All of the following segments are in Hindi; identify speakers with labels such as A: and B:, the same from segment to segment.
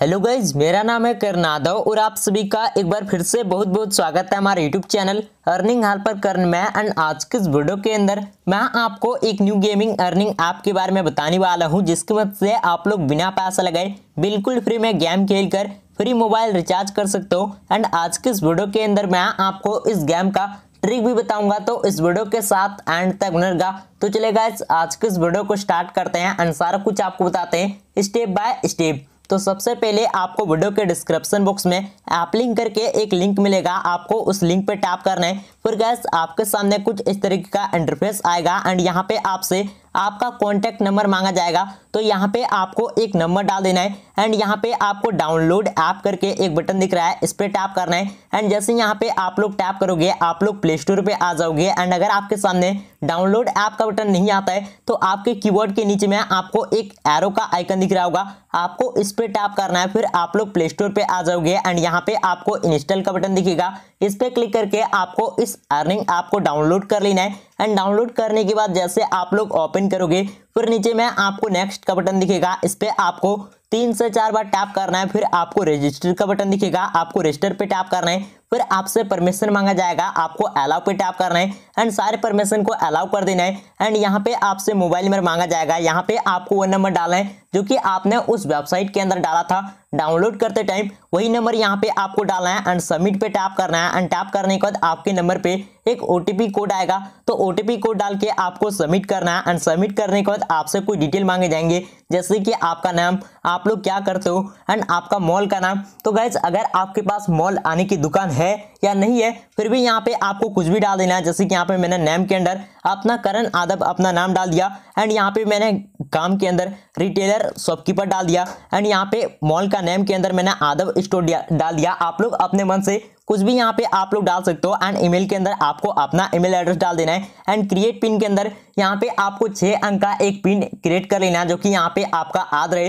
A: हेलो गाइज मेरा नाम है कर्ण यादव और आप सभी का एक बार फिर से बहुत बहुत स्वागत है हमारे यूट्यूब चैनल अर्निंग हाल पर कर्ण मैं एंड आज के इस वीडियो के अंदर मैं आपको एक न्यू गेमिंग अर्निंग ऐप के बारे में बताने वाला हूं जिसकी मदद से आप लोग बिना पैसा लगाए बिल्कुल फ्री में गेम खेल कर फ्री मोबाइल रिचार्ज कर सकते हो एंड आज के इस वीडियो के अंदर मैं आपको इस गेम का ट्रिक भी बताऊंगा तो इस वीडियो के साथ एंड तक बनेगा तो चलेगा आज के इस वीडियो को स्टार्ट करते हैं एंड सारा कुछ आपको बताते हैं स्टेप बाय स्टेप तो सबसे पहले आपको वीडियो के डिस्क्रिप्शन बॉक्स में ऐप लिंक करके एक लिंक मिलेगा आपको उस लिंक पर टैप करना है फिर गैस आपके सामने कुछ इस तरीके का इंटरफेस आएगा एंड यहाँ पे आपसे आपका कॉन्टैक्ट नंबर मांगा जाएगा तो यहाँ पे आपको एक नंबर डाल देना है एंड यहाँ पे आपको डाउनलोड ऐप करके एक बटन दिख रहा है इस पर टैप करना है एंड जैसे यहाँ पे आप लोग टैप करोगे आप लोग प्ले स्टोर पर आ जाओगे एंड अगर आपके सामने डाउनलोड ऐप का बटन नहीं आता है तो आपके कीबोर्ड के नीचे में आपको एक एरो का आइकन दिख रहा होगा आपको इस पर टैप करना है फिर आप लोग प्ले स्टोर पर आ जाओगे एंड यहाँ पे आपको इंस्टॉल का बटन दिखेगा इस पर क्लिक करके आपको इस अर्निंग आपको डाउनलोड कर लेना है एंड डाउनलोड करने के बाद जैसे आप लोग ओपन करोगे फिर नीचे में आपको नेक्स्ट का बटन दिखेगा इस पर आपको तीन से चार बार टैप करना है फिर आपको रजिस्टर का बटन दिखेगा आपको रजिस्टर पे टैप करना है फिर आपसे परमिशन मांगा जाएगा आपको अलाउ पे टैप करना है एंड सारे परमिशन को अलाउ कर देना है एंड यहाँ पे आपसे मोबाइल नंबर मांगा जाएगा यहाँ पे आपको वो नंबर डालना है जो कि आपने उस वेबसाइट के अंदर डाला था डाउनलोड करते टाइम वही नंबर यहाँ पे आपको डालना है एंड सबमिट पे टैप करना है एंड टैप करने के बाद आपके नंबर पर एक ओ कोड आएगा तो ओ कोड डाल के आपको सबमिट करना है एंड सबमिट करने के बाद आपसे कोई डिटेल मांगे जाएंगे जैसे कि आपका नाम आप लोग क्या करते हो एंड आपका मॉल का नाम तो गैज अगर आपके पास मॉल आने की दुकान है या नहीं है फिर भी यहाँ पे आपको कुछ भी डाल देना है जैसे कि यहाँ पे मैंने नेम के अंदर अपना करण आदब अपना नाम डाल दिया एंड यहाँ पे मैंने काम के अंदर रिटेलर शॉपकीपर डाल दिया एंड यहाँ पे मॉल का नेम के अंदर मैंने आदब स्टोर डाल दिया आप लोग अपने मन से कुछ भी यहाँ पे आप लोग डाल सकते हो एंड ईमेल के अंदर आपको अपना ईमेल एड्रेस डाल देना है एंड क्रिएट पिन के अंदर यहाँ पे आपको छः अंक का एक पिन क्रिएट कर लेना जो कि यहाँ पे आपका आद रहे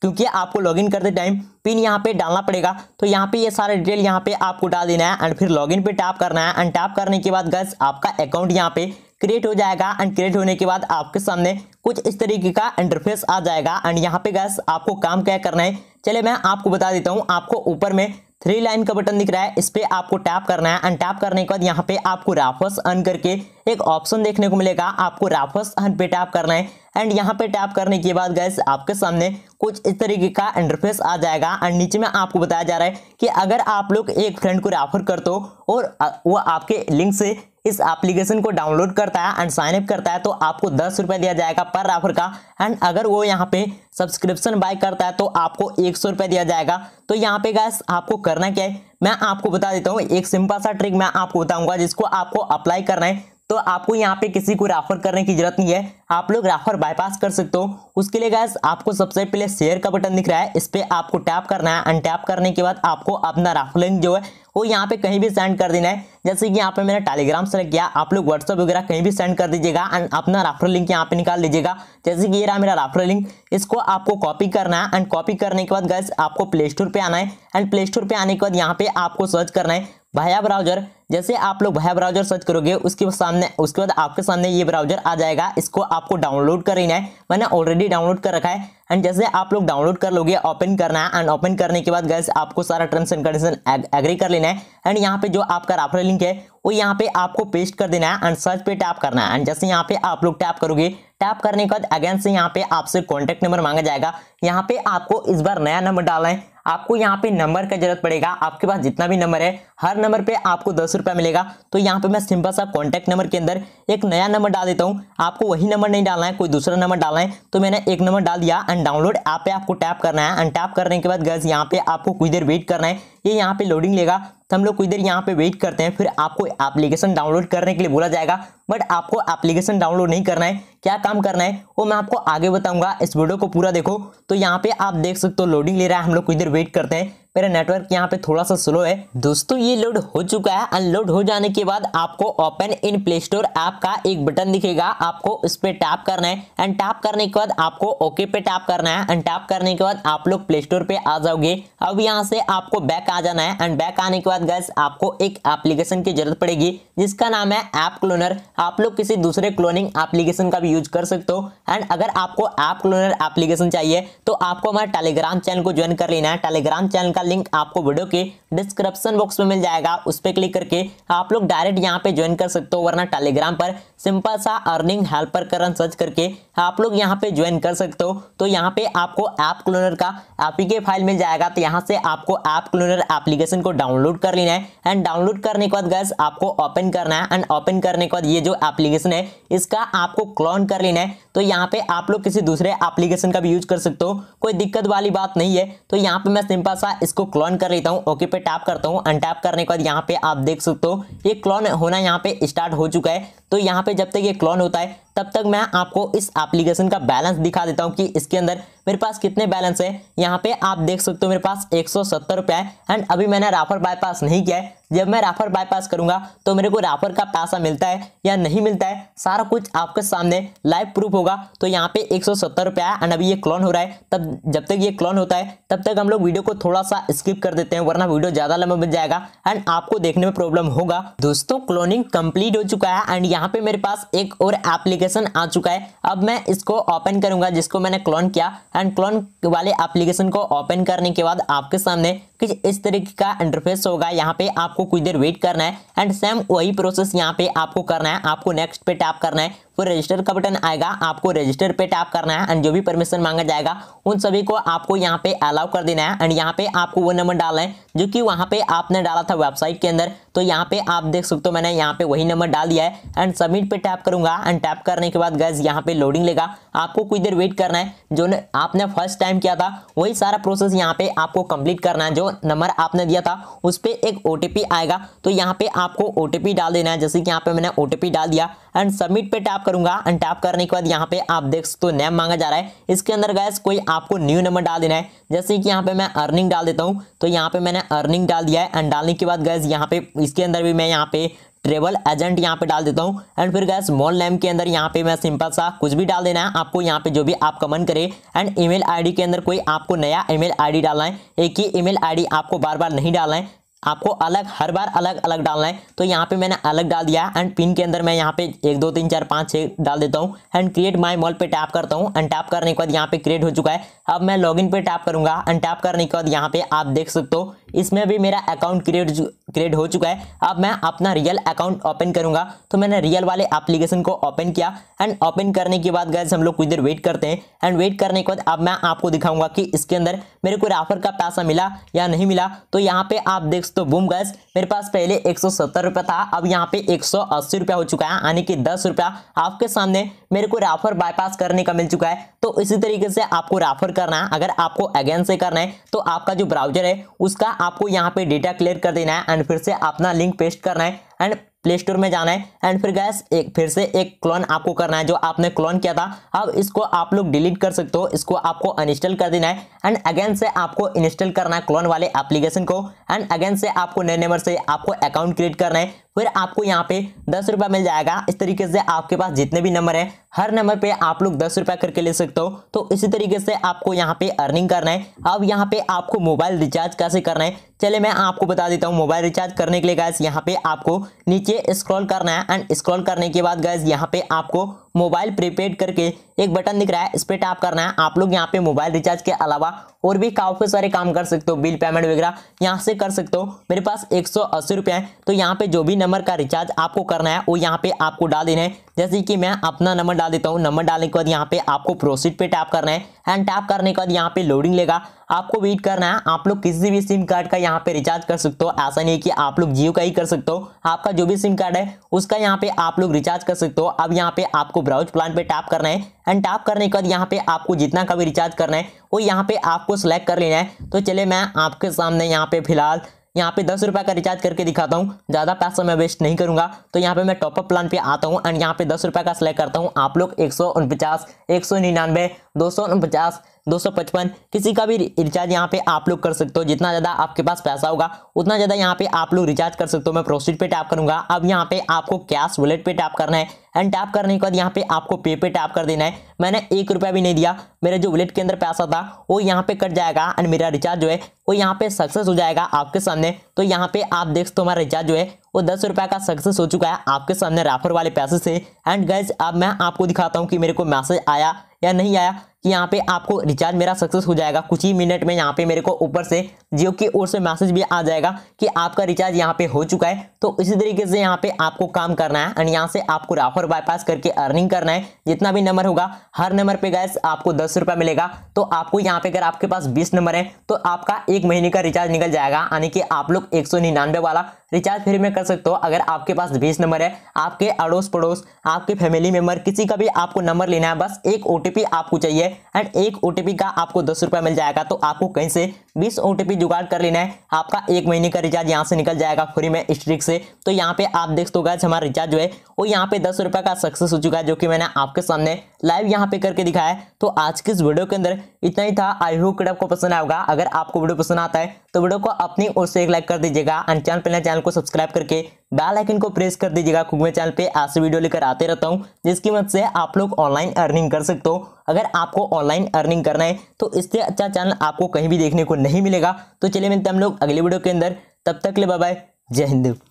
A: क्योंकि आपको लॉगिन करते टाइम पिन यहाँ पे डालना पड़ेगा तो यहाँ पे ये सारे डिटेल यहाँ पे आपको डाल देना है एंड फिर लॉगिन पे टैप करना है एंड टैप करने के बाद गैस आपका अकाउंट यहाँ पे क्रिएट हो जाएगा एंड क्रिएट होने के बाद आपके सामने कुछ इस तरीके का इंटरफेस आ जाएगा एंड यहाँ पे गैस आपको काम क्या करना है चले मैं आपको बता देता हूँ आपको ऊपर में थ्री लाइन का बटन दिख रहा है इस पर आपको टैप करना है एंड टैप करने के बाद यहाँ पे आपको राफस अन करके एक ऑप्शन देखने को मिलेगा आपको राफस अन पे टैप करना है एंड यहाँ पे टैप करने के बाद गैस आपके सामने कुछ इस तरीके का इंटरफेस आ जाएगा एंड नीचे में आपको बताया जा रहा है कि अगर आप लोग एक फ्रेंड को रेफर कर दो और वो आपके लिंक से इस एप्लीकेशन को डाउनलोड करता है एंड साइनअप करता है तो आपको दस रुपये दिया जाएगा पर रेफर का एंड अगर वो यहाँ पे सब्सक्रिप्शन बाय करता है तो आपको एक सौ रुपये दिया जाएगा तो यहाँ पे गैस आपको करना क्या है मैं आपको बता देता हूँ एक सिंपल सा ट्रिक मैं आपको बताऊंगा जिसको आपको अप्लाई करना है तो आपको यहाँ पे किसी को रेफर करने की जरूरत नहीं है आप लोग रेफर बाईपास कर सकते हो उसके लिए गैस आपको सबसे पहले शेयर का बटन दिख रहा है इस पर आपको टैप करना है टैप करने के बाद आपको अपना रेफर लिंक जो है वो यहाँ पे कहीं भी सेंड कर देना है जैसे कि यहाँ पे मैंने टेलीग्राम से किया आप लोग व्हाट्सअप वगैरह कहीं भी सेंड कर दीजिएगा एंड अपना राफर लिंक यहाँ पे निकाल लीजिएगा जैसे कि ये रहा मेरा राफर लिंक इसको आपको कॉपी करना है एंड कॉपी करने के बाद गैस आपको प्ले स्टोर पर आना है एंड प्ले स्टोर पर आने के बाद यहाँ पे आपको सर्च करना है भाया ब्राउजर जैसे आप लोग भाया ब्राउजर सर्च करोगे उसके सामने उसके बाद आपके सामने ये ब्राउजर आ जाएगा इसको आपको डाउनलोड कर लेना है मैंने ऑलरेडी डाउनलोड कर रखा है एंड जैसे आप लोग डाउनलोड कर लोगे ओपन करना है एंड ओपन करने के बाद गैस आपको सारा टर्म्स एंड कंडीशन एग्री कर लेना है एंड यहाँ पे जो आपका राफर लिंक है वो यहाँ पे आपको पेस्ट कर देना है एंड सर्च पे टैप करना है एंड जैसे यहाँ पे आप लोग टैप करोगे टैप करने के बाद अगेन से यहाँ पे आपसे कॉन्टैक्ट नंबर मांगा जाएगा यहाँ पे आपको इस बार नया नंबर डालना है आपको यहाँ पे नंबर का जरूरत पड़ेगा आपके पास जितना भी नंबर है हर नंबर पे आपको दस रुपया मिलेगा तो यहाँ पे मैं सिंपल सा कॉन्टैक्ट नंबर के अंदर एक नया नंबर डाल देता हूँ आपको वही नंबर नहीं डालना है कोई दूसरा नंबर डालना है तो मैंने एक नंबर डाल दिया एंड डाउनलोड ऐप पे आपको टैप करना है एंड टैप करने के बाद गर्ज यहाँ पे आपको कुछ देर वेट करना है ये यहाँ पे लोडिंग लेगा तो हम लोग कुछ देर यहाँ पे वेट करते हैं फिर आपको एप्लीकेशन डाउनलोड करने के लिए बोला जाएगा बट आपको एप्लीकेशन डाउनलोड नहीं करना है क्या काम करना है वो मैं आपको आगे बताऊंगा इस वीडियो को पूरा देखो तो यहाँ पे आप देख सकते हो लोडिंग ले रहा है हम लोग कुछ देर वेट करते हैं मेरा नेटवर्क यहाँ पे थोड़ा सा स्लो है दोस्तों ये लोड हो चुका है अनलोड हो जाने के बाद आपको open in play store app का एक बटन दिखेगा आपको इस पर टैप करना है एंड टैप करने के बाद आपको ओके पे टैप करना है एंड टैप करने के बाद आप लोग प्ले स्टोर पे आ जाओगे अब यहाँ से आपको बैक आ जाना है एंड बैक आने के बाद गैस आपको एक एप्लीकेशन की जरूरत पड़ेगी जिसका नाम है ऐप क्लोनर आप लोग किसी दूसरे क्लोनिंग एप्लीकेशन का भी यूज कर सकते हो एंड अगर आपको ऐप क्लोनर एप्लीकेशन चाहिए तो आपको हमारे टेलीग्राम चैनल को ज्वाइन कर लेना है टेलीग्राम चैनल का लिंक आपको वीडियो के डिस्क्रिप्शन बॉक्स में मिल जाएगा उस पर क्लिक करके आप लोग डायरेक्ट यहाँ पे ज्वाइन कर सकते हो वरना टेलीग्राम पर सिंपल सा अर्निंग हेल्पर करन सर्च करके आप लोग यहाँ पे ज्वाइन कर सकते हो तो यहाँ पे आपको ऐप क्लोनर का एपीके फाइल मिल जाएगा तो यहाँ से आपको ऐप क्लोनर एप्लीकेशन को डाउनलोड कर लेना है एंड डाउनलोड करने के बाद गैस आपको ओपन करना है एंड ओपन करने के बाद ये जो एप्लीकेशन है इसका आपको क्लोन कर लेना है तो यहाँ पे आप लोग किसी दूसरे एप्लीकेशन का भी यूज कर सकते हो कोई दिक्कत वाली बात नहीं है तो यहाँ पे मैं सिंपल सा इसको क्लोन कर लेता हूँ ओके पे टैप करता हूँ अनटैप करने के बाद यहाँ पे आप देख सकते हो ये क्लोन होना यहाँ पे स्टार्ट हो चुका है तो यहाँ पे जब तक ये क्लोन होता है तब तक मैं आपको इस एप्लीकेशन का बैलेंस दिखा देता हूँ कि इसके अंदर मेरे पास कितने बैलेंस है यहाँ पे आप देख सकते हो मेरे पास एक सौ है एंड अभी मैंने राफर बाईपास नहीं किया है जब मैं राफर बाईपास करूंगा तो मेरे को राफर का पैसा मिलता है या नहीं मिलता है सारा कुछ आपके सामने लाइव प्रूफ होगा तो यहाँ पे एक सौ है एंड अभी ये क्लोन हो रहा है तब जब तक ये क्लोन होता है तब तक हम लोग वीडियो को थोड़ा सा स्किप कर देते हैं वरना वीडियो ज़्यादा लंबा बन जाएगा एंड आपको देखने में प्रॉब्लम होगा दोस्तों क्लोनिंग कंप्लीट हो चुका है एंड यहाँ पे मेरे पास एक और एप्लीकेशन एप्लीकेशन आ चुका है अब मैं इसको ओपन करूंगा जिसको मैंने क्लोन किया एंड क्लोन वाले एप्लीकेशन को ओपन करने के बाद आपके सामने कुछ इस तरीके का इंटरफेस होगा यहाँ पे आपको कुछ देर वेट करना है एंड सेम वही प्रोसेस यहाँ पे आपको करना है आपको नेक्स्ट पे टैप करना है फिर रजिस्टर का बटन आएगा आपको रजिस्टर पे टैप करना है एंड जो भी परमिशन मांगा जाएगा उन सभी को आपको यहाँ पे अलाउ कर देना है एंड यहाँ पे आपको वो नंबर डालना है जो कि वहाँ पे आपने डाला था वेबसाइट के अंदर तो यहाँ पे आप देख सकते हो मैंने यहाँ पे वही नंबर डाल दिया है एंड सबमिट पे टैप करूंगा एंड टैप करने के बाद गैस यहाँ पे लोडिंग लेगा आपको कुछ देर वेट करना है जो आपने फर्स्ट टाइम किया था वही सारा प्रोसेस यहाँ पे आपको कंप्लीट करना है जो नंबर आपने दिया था उस पर एक ओ आएगा तो यहाँ पे आपको ओ डाल देना है जैसे कि यहाँ पे मैंने ओ डाल दिया एंड सबमिट पे टैप करूंगा एंड टैप करने के बाद यहाँ पे आप देख सकते हो नेम मांगा जा रहा है इसके अंदर गैस कोई आपको न्यू नंबर डाल देना है जैसे कि यहाँ पे मैं अर्निंग डाल देता हूँ तो यहाँ पे मैंने अर्निंग डाल दिया है एंड डालने के बाद गैस यहाँ पे इसके अंदर भी मैं यहाँ पे ट्रेवल एजेंट यहाँ पे डाल देता हूँ एंड फिर गैस मॉल नेम के अंदर यहाँ पे मैं सिंपल सा कुछ भी डाल देना है आपको यहाँ पे जो भी आपका मन करे एंड ईमेल आईडी के अंदर कोई आपको नया ईमेल आईडी डालना है एक ही ईमेल आईडी आपको बार बार नहीं डालना है आपको अलग हर बार अलग अलग डालना है तो यहाँ पे मैंने अलग डाल दिया एंड पिन के अंदर मैं यहाँ पे एक दो तीन चार पाँच छः डाल देता हूँ एंड क्रिएट माय मॉल पे टैप करता हूँ एंड टैप करने के बाद यहाँ पे क्रिएट हो चुका है अब मैं लॉगिन पे टैप करूँगा एंड टैप करने के बाद यहाँ पे आप देख सकते हो इसमें भी मेरा अकाउंट क्रिएट क्रिएट हो चुका है अब मैं अपना रियल अकाउंट ओपन करूँगा तो मैंने रियल वाले एप्लीकेशन को ओपन किया एंड ओपन करने के बाद गैस हम लोग कुछ देर वेट करते हैं एंड वेट करने के बाद अब मैं आपको दिखाऊंगा कि इसके अंदर मेरे को राफर का पैसा मिला या नहीं मिला तो यहाँ पे आप देख सकते हो बूम गैस मेरे पास पहले एक सौ था अब यहाँ पे एक सौ हो चुका है यानी कि दस आपके सामने मेरे को राफर बाईपास करने का मिल चुका है तो इसी तरीके से आपको राफर करना है अगर आपको अगेन से करना है तो आपका जो ब्राउजर है उसका आपको यहाँ पे डेटा क्लियर कर देना है एंड फिर से अपना लिंक पेस्ट करना है एंड प्ले स्टोर में जाना है एंड फिर गैस एक फिर से एक क्लोन आपको करना है जो आपने क्लोन किया था अब इसको आप लोग डिलीट कर सकते हो इसको आपको अनइंस्टॉल कर देना है एंड अगेन से आपको इंस्टॉल करना है क्लोन वाले एप्लीकेशन को एंड अगेन से आपको नए नंबर से आपको अकाउंट क्रिएट करना है फिर आपको यहाँ पे दस रुपया मिल जाएगा इस तरीके से आपके पास जितने भी नंबर है हर नंबर पे आप लोग दस रुपया करके ले सकते हो तो इसी तरीके से आपको यहाँ पे अर्निंग करना है अब यहाँ पे आपको मोबाइल रिचार्ज कैसे करना है चले मैं आपको बता देता हूँ मोबाइल रिचार्ज करने के लिए गैस यहाँ पे आपको नीचे स्क्रॉल करना है एंड स्क्रॉल करने के बाद गैस यहाँ पे आपको मोबाइल प्रीपेड करके एक बटन दिख रहा है इस पर टैप करना है आप लोग यहाँ पे मोबाइल रिचार्ज के अलावा और भी काफ़ी सारे काम कर सकते हो बिल पेमेंट वगैरह यहाँ से कर सकते हो मेरे पास एक सौ है तो यहाँ पे जो भी नंबर का रिचार्ज आपको करना है वो यहाँ पे आपको डाल देना है जैसे कि मैं अपना नंबर डाल देता हूँ नंबर डालने के बाद यहाँ पे आपको प्रोसीड पे टैप करना है एंड टैप करने के बाद यहाँ पे लोडिंग लेगा आपको वेट करना है आप लोग किसी भी सिम कार्ड का यहाँ पे रिचार्ज कर सकते हो ऐसा नहीं है कि आप लोग जियो का ही कर सकते हो आपका जो भी सिम कार्ड है उसका यहाँ पे आप लोग रिचार्ज कर सकते हो अब यहाँ पे आपको ब्राउज प्लान पे टैप करना है एंड टैप करने के बाद यहाँ पे आपको जितना का भी रिचार्ज करना है वो यहाँ पे आपको सेलेक्ट कर लेना है तो चले मैं आपके सामने यहाँ पे फिलहाल यहाँ पे दस रुपये का रिचार्ज करके दिखाता हूँ ज़्यादा पैसा मैं वेस्ट नहीं करूँगा तो यहाँ पे मैं टॉपअप प्लान पे आता हूँ एंड यहाँ पे दस रुपये का सिलेक्ट करता हूँ आप लोग एक सौ उनपचास एक सौ निन्यानवे दो सौ उनपचास 255 किसी का भी रिचार्ज यहाँ पे आप लोग कर सकते हो जितना ज़्यादा आपके पास पैसा होगा उतना ज़्यादा यहाँ पे आप लोग रिचार्ज कर सकते हो मैं प्रोसीड पे टैप करूंगा अब यहाँ पे आपको कैश वॉलेट पे टैप करना है एंड टैप करने के बाद यहाँ पे आपको पे पे टैप कर देना है मैंने एक रुपया भी नहीं दिया मेरे जो वॉलेट के अंदर पैसा था वो यहाँ पे कट जाएगा एंड मेरा रिचार्ज जो है वो यहाँ पे सक्सेस हो जाएगा आपके सामने तो यहाँ पे आप देख सकते हो हमारा रिचार्ज जो है वो दस रुपए का सक्सेस हो चुका है आपके सामने रेफर वाले पैसे से एंड गैज अब मैं आपको दिखाता हूँ कि मेरे को मैसेज आया या नहीं आया कि यहाँ पे आपको रिचार्ज मेरा सक्सेस हो जाएगा कुछ ही मिनट में यहाँ पे मेरे को ऊपर से जियो की ओर से मैसेज भी आ जाएगा कि आपका रिचार्ज यहाँ पे हो चुका है तो इसी तरीके से यहाँ पे आपको काम करना है एंड यहाँ से आपको राफर बाईपास करके अर्निंग करना है जितना भी नंबर होगा हर नंबर पे गैस आपको दस रुपये मिलेगा तो आपको यहाँ पे अगर आपके पास बीस नंबर है तो आपका एक महीने का रिचार्ज निकल जाएगा यानी कि आप लोग एक वाला रिचार्ज फ्री में कर सकते हो अगर आपके पास बीस नंबर है आपके अड़ोस पड़ोस आपके फैमिली मेंबर किसी का भी आपको नंबर लेना है बस एक ओ आपको चाहिए एंड एक ओ का आपको दस रुपया मिल जाएगा तो आपको कहीं से बीस ओ जुगाड़ कर लेना है आपका एक महीने का रिचार्ज यहाँ से निकल जाएगा फ्री में स्ट्रिक से तो यहाँ पे आप देख सो गैस हमारा रिचार्ज जो है वो यहाँ पे दस का सक्सेस हो चुका है जो कि मैंने आपके सामने लाइव यहाँ पे करके दिखाया है तो आज के इस वीडियो के अंदर इतना ही था आई होप आपको पसंद आएगा अगर आपको वीडियो पसंद आता है तो वीडियो को अपनी ओर से एक लाइक कर दीजिएगा एंड चैनल पर चैनल को सब्सक्राइब करके बेल आइकन को प्रेस कर दीजिएगा क्योंकि मैं चैनल पे ऐसे वीडियो लेकर आते रहता हूँ जिसकी मदद से आप लोग ऑनलाइन अर्निंग कर सकते हो अगर आपको ऑनलाइन अर्निंग करना है तो इससे अच्छा चैनल आपको कहीं भी देखने को नहीं मिलेगा तो चलिए मिलते हम लोग अगले वीडियो के अंदर तब तक ले बाय जय हिंदू